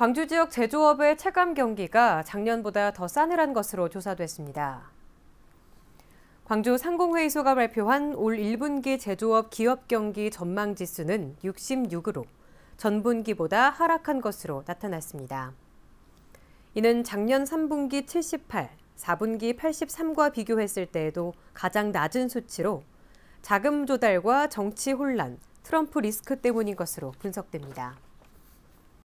광주 지역 제조업의 체감 경기가 작년보다 더 싸늘한 것으로 조사됐습니다. 광주 상공회의소가 발표한 올 1분기 제조업 기업 경기 전망 지수는 66으로 전분기보다 하락한 것으로 나타났습니다. 이는 작년 3분기 78, 4분기 83과 비교했을 때에도 가장 낮은 수치로 자금 조달과 정치 혼란, 트럼프 리스크 때문인 것으로 분석됩니다.